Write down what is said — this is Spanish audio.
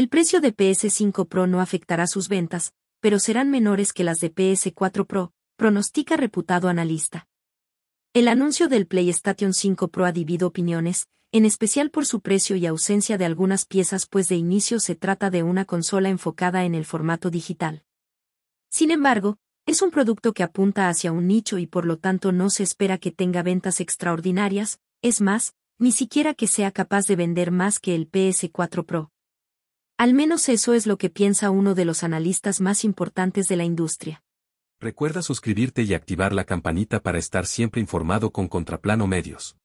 El precio de PS5 Pro no afectará sus ventas, pero serán menores que las de PS4 Pro, pronostica reputado analista. El anuncio del PlayStation 5 Pro ha dividido opiniones, en especial por su precio y ausencia de algunas piezas pues de inicio se trata de una consola enfocada en el formato digital. Sin embargo, es un producto que apunta hacia un nicho y por lo tanto no se espera que tenga ventas extraordinarias, es más, ni siquiera que sea capaz de vender más que el PS4 Pro. Al menos eso es lo que piensa uno de los analistas más importantes de la industria. Recuerda suscribirte y activar la campanita para estar siempre informado con Contraplano Medios.